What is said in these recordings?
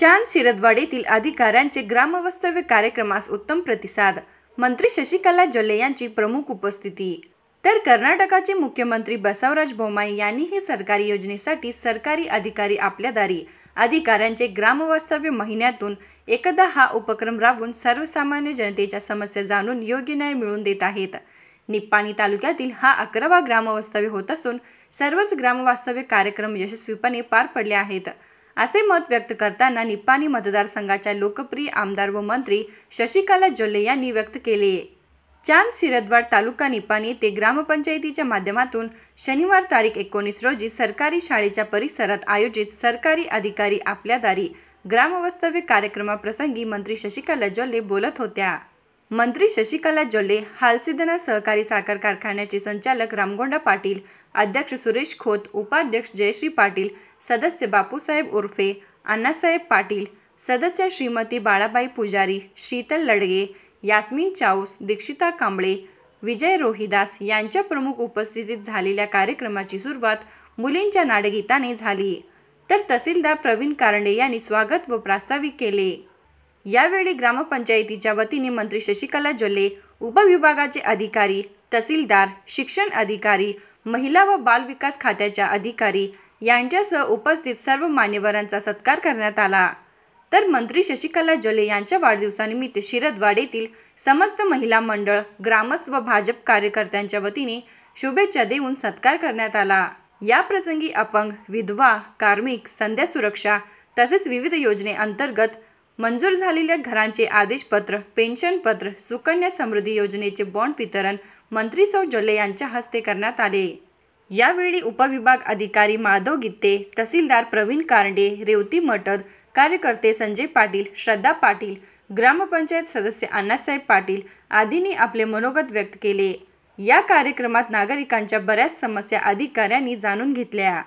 चांद शिरदवाडीतील अधिकाऱ्यांचे ग्रामवास्तव्य कार्यक्रमास उत्तम प्रतिसाद मंत्री शशिकला जोले यांची प्रमुख उपस्थिती तर कर्नाटकाचे मुख्यमंत्री बसवराज बोमाई यांनीही सरकारी योजनेसाठी सरकारी अधिकारी आपल्या दारी अधिकाऱ्यांचे ग्रामवास्तव्य महिन्यातून एकदा हा उपक्रम राबवून सर्वसामान्य जनतेच्या समस्या जाणून योग्य न्याय मिळवून देत आहेत निप्पाणी तालुक्यातील हा अकरावा ग्रामवास्तव्य होत असून सर्वच ग्रामवास्तव्य कार्यक्रम यशस्वीपणे पार पडले आहेत असे मत व्यक्त करताना निपाणी मतदारसंघाच्या लोकप्रिय आमदार व मंत्री शशिकला जोल्ले यांनी व्यक्त केले चांद शिरदवाड तालुका निपाणी ते ग्रामपंचायतीच्या माध्यमातून शनिवार तारीख एकोणीस रोजी सरकारी शाळेच्या परिसरात आयोजित सरकारी अधिकारी आपल्या दारी ग्रामवास्तव्य कार्यक्रमाप्रसंगी मंत्री शशिकला जोल्ले बोलत होत्या मंत्री शशिकला जोल्ले हालसिदना सहकारी साखर कारखान्याचे संचालक रामगोंडा पाटील अध्यक्ष सुरेश खोत उपाध्यक्ष जयश्री पाटील सदस्य बापूसाहेब उर्फे अण्णासाहेब पाटील सदस्य श्रीमती बाळाबाई पुजारी शीतल लडगे यास्मीन चाऊस दीक्षिता कांबळे विजय रोहिदास यांच्या प्रमुख उपस्थितीत झालेल्या कार्यक्रमाची सुरुवात मुलींच्या नाडगीताने झाली तर तहसीलदार प्रवीण कारंडे यांनी स्वागत व प्रास्ताविक केले यावेळी ग्रामपंचायतीच्या वतीने मंत्री शशिकला जोले उपविभागाचे अधिकारी तहसीलदार शिक्षण अधिकारी महिला व बालविकास खात्याच्या अधिकारी यांच्यासह उपस्थित सर्व मान्यवरांचा सत्कार करण्यात आला तर मंत्री शशिकला जोले यांच्या वाढदिवसानिमित्त शिरदवाड येथील समस्त महिला मंडळ ग्रामस्थ व भाजप कार्यकर्त्यांच्या वतीने शुभेच्छा देऊन सत्कार करण्यात आला या प्रसंगी अपंग विधवा कार्मिक संध्या सुरक्षा तसेच विविध योजनेअंतर्गत मंजूर झालेल्या घरांचे आदेशपत्र पत्र सुकन्या समृद्धी योजनेचे बॉन्ड वितरण मंत्री सौ जल्ले यांच्या हस्ते करण्यात आले यावेळी उपविभाग अधिकारी माधव गित्ते तहसीलदार प्रवीण कारंडे रेवती मटद कार्यकर्ते संजय पाटील श्रद्धा पाटील ग्रामपंचायत सदस्य अण्णासाहेब पाटील आदींनी आपले मनोगत व्यक्त केले या कार्यक्रमात नागरिकांच्या बऱ्याच समस्या अधिकाऱ्यांनी जाणून घेतल्या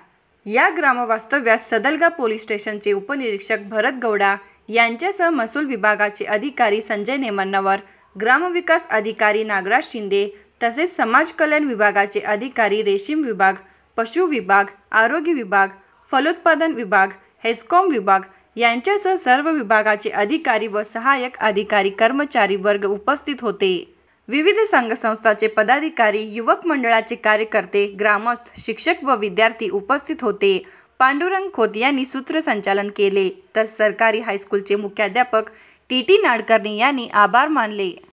या ग्रामवास्तव्यास सदलगा पोलीस स्टेशनचे उपनिरीक्षक भरत गौडा यांच्यासह महसूल विभागाचे अधिकारी संजय नेमन्नवर ग्रामविकास अधिकारी नागराज शिंदे तसेच समाज कल्याण विभागाचे अधिकारी रेशीम विभाग पशु विभाग आरोग्य विभाग फलोत्पादन विभाग हेस्कॉम विभाग यांच्यासह सर्व विभागाचे अधिकारी व सहायक अधिकारी कर्मचारी वर्ग उपस्थित होते विविध संघ संस्थाचे पदाधिकारी युवक मंडळाचे कार्यकर्ते ग्रामस्थ शिक्षक व विद्यार्थी उपस्थित होते पांडुरंग खोत यांनी सूत्रसंचालन केले तर सरकारी हायस्कूलचे मुख्याध्यापक टी टी नाडकर्णी यांनी आभार मानले